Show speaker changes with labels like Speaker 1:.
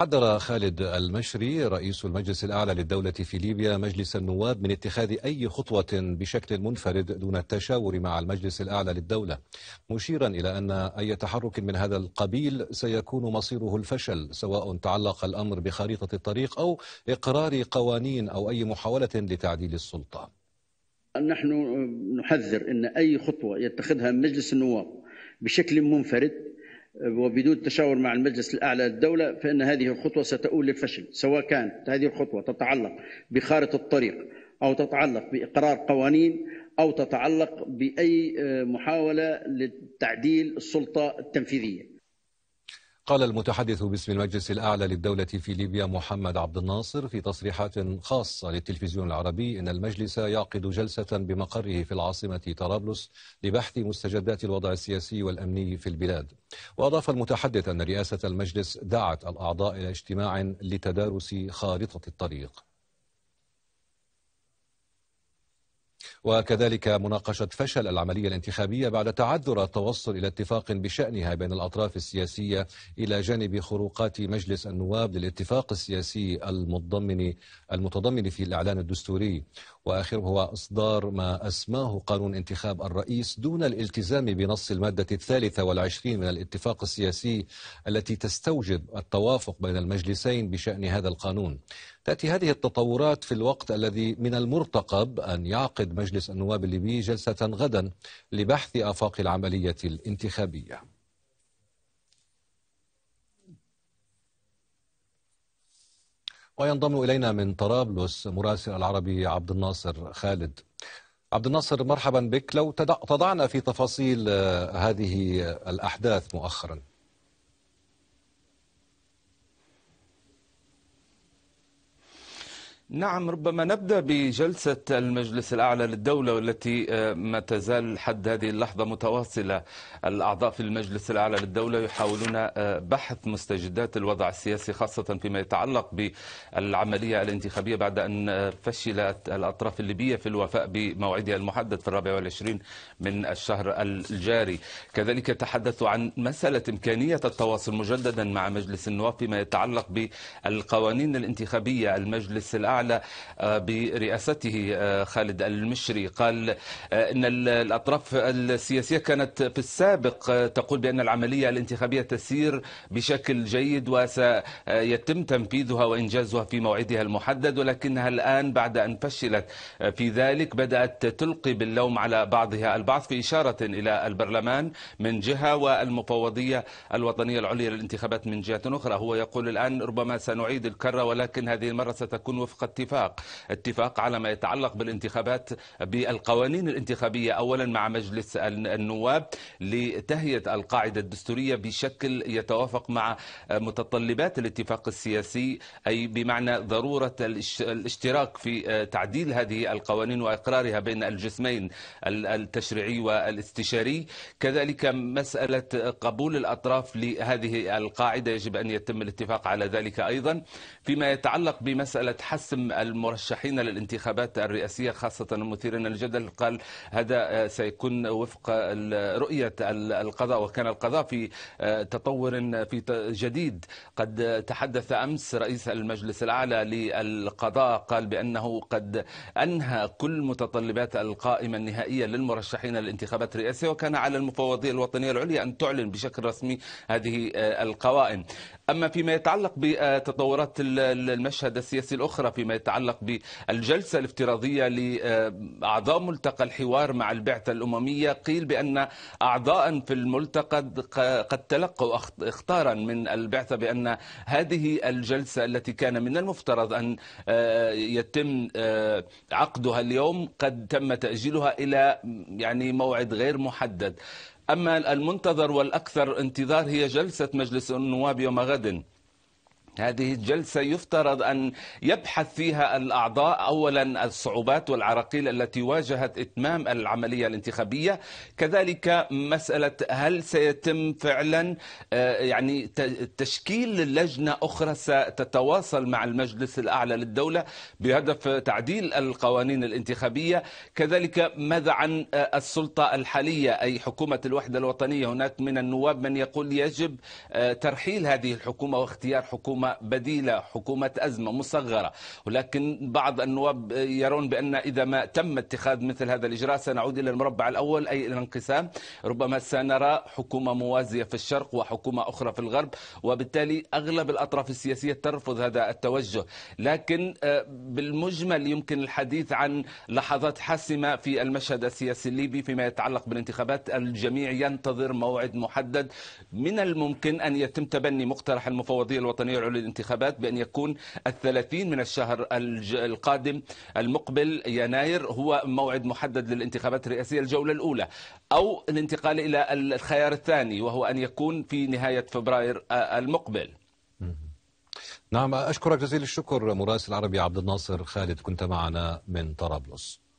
Speaker 1: حذر خالد المشري رئيس المجلس الأعلى للدولة في ليبيا مجلس النواب من اتخاذ أي خطوة بشكل منفرد دون التشاور مع المجلس الأعلى للدولة مشيرا إلى أن أي تحرك من هذا القبيل سيكون مصيره الفشل سواء تعلق الأمر بخريطة الطريق أو إقرار قوانين أو أي محاولة لتعديل السلطة
Speaker 2: نحن نحذر أن أي خطوة يتخذها مجلس النواب بشكل منفرد وبدون تشاور مع المجلس الأعلى للدولة فإن هذه الخطوة ستؤول للفشل سواء كانت هذه الخطوة تتعلق بخارطة الطريق أو تتعلق بإقرار قوانين أو تتعلق بأي آه، محاولة لتعديل السلطة التنفيذية
Speaker 1: قال المتحدث باسم المجلس الأعلى للدولة في ليبيا محمد عبد الناصر في تصريحات خاصة للتلفزيون العربي إن المجلس يعقد جلسة بمقره في العاصمة طرابلس لبحث مستجدات الوضع السياسي والأمني في البلاد وأضاف المتحدث أن رئاسة المجلس دعت الأعضاء إلى اجتماع لتدارس خارطة الطريق وكذلك مناقشة فشل العملية الانتخابية بعد تعذر التوصل إلى اتفاق بشأنها بين الأطراف السياسية إلى جانب خروقات مجلس النواب للاتفاق السياسي المتضمن المتضمن في الإعلان الدستوري وآخره هو إصدار ما أسماه قانون انتخاب الرئيس دون الالتزام بنص المادة الثالثة والعشرين من الاتفاق السياسي التي تستوجب التوافق بين المجلسين بشأن هذا القانون تأتي هذه التطورات في الوقت الذي من المرتقب أن يعقد مجلس مجلس النواب الليبي جلسة غدا لبحث آفاق العملية الانتخابية وينضم إلينا من طرابلس مراسل العربي عبد الناصر خالد عبد الناصر مرحبا بك لو تضعنا في تفاصيل آه، هذه الأحداث مؤخراً
Speaker 2: نعم ربما نبدأ بجلسة المجلس الأعلى للدولة والتي آه، ما تزال حد هذه اللحظة متواصلة الأعضاء في المجلس الأعلى للدولة يحاولون آه، بحث مستجدات الوضع السياسي خاصة فيما يتعلق بالعملية الانتخابية بعد أن آه، فشلت الأطراف الليبية في الوفاء بموعدها المحدد في الرابع والعشرين من الشهر الجاري كذلك تحدثوا عن مسألة إمكانية التواصل مجددا مع مجلس النواب فيما يتعلق بالقوانين الانتخابية المجلس الأعلى فعل آه، برئاسته آه، خالد المشري قال آه، ان الاطراف السياسيه كانت في السابق تقول بان العمليه الانتخابيه تسير بشكل جيد وسيتم تنفيذها وانجازها في موعدها المحدد ولكنها الان بعد ان فشلت في ذلك بدات تلقي باللوم على بعضها البعض في اشاره الى البرلمان من جهه والمفوضيه الوطنيه العليا للانتخابات من جهه اخرى هو يقول الان ربما سنعيد الكره ولكن هذه المره ستكون وفق اتفاق اتفاق على ما يتعلق بالانتخابات بالقوانين الانتخابية أولا مع مجلس النواب لتهيئة القاعدة الدستورية بشكل يتوافق مع متطلبات الاتفاق السياسي أي بمعنى ضرورة الاشتراك في آه، تعديل هذه القوانين وإقرارها بين الجسمين التشريعي والاستشاري كذلك مسألة قبول الأطراف لهذه القاعدة يجب أن يتم الاتفاق على ذلك أيضا فيما يتعلق بمسألة حسم قسم المرشحين للانتخابات الرئاسية خاصة المثيرين للجدل قال هذا آه، سيكون وفق رؤية القضاء وكان القضاء في آه، تطور في جديد قد تحدث أمس رئيس المجلس الأعلى للقضاء قال بأنه قد أنهى كل متطلبات القائمة النهائية للمرشحين للانتخابات الرئاسية وكان على المفوضية الوطنية العليا أن تعلن بشكل رسمي هذه آه، القوائم أما فيما يتعلق بتطورات المشهد السياسي الأخرى فيما فيما يتعلق بالجلسة الافتراضية لأعضاء ملتقى الحوار مع البعثة الأممية قيل بأن أعضاء في الملتقى قد تلقوا اختارا من البعثة بأن هذه الجلسة التي كان من المفترض أن آه، يتم آه، عقدها اليوم قد تم تأجيلها إلى يعني موعد غير محدد أما المنتظر والأكثر انتظار هي جلسة مجلس النواب يوم غد هذه الجلسة يفترض أن يبحث فيها الأعضاء أولا الصعوبات والعراقيل التي واجهت إتمام العملية الانتخابية كذلك مسألة هل سيتم فعلا آه، يعني تشكيل لجنة أخرى ستتواصل مع المجلس الأعلى للدولة بهدف تعديل القوانين الانتخابية كذلك ماذا عن آه، السلطة الحالية أي حكومة الوحدة الوطنية هناك من النواب من يقول يجب آه، ترحيل هذه الحكومة واختيار حكومة بديلة حكومة أزمة مصغرة ولكن بعض النواب يرون بأن إذا ما تم اتخاذ مثل هذا الإجراء سنعود إلى المربع الأول أي إلى الانقسام ربما سنرى حكومة موازية في الشرق وحكومة أخرى في الغرب وبالتالي أغلب الأطراف السياسية ترفض هذا التوجه لكن آه، بالمجمل يمكن الحديث عن لحظات حاسمة في المشهد السياسي الليبي فيما يتعلق بالانتخابات الجميع ينتظر موعد محدد من الممكن أن يتم تبني مقترح المفوضية الوطنية للانتخابات بأن يكون الثلاثين من الشهر القادم المقبل يناير هو موعد محدد للانتخابات الرئاسية الجولة الأولى أو الانتقال إلى الخيار الثاني وهو أن يكون في نهاية فبراير المقبل
Speaker 1: نعم أشكرك جزيل الشكر مراسل عربي عبد الناصر خالد كنت معنا من طرابلس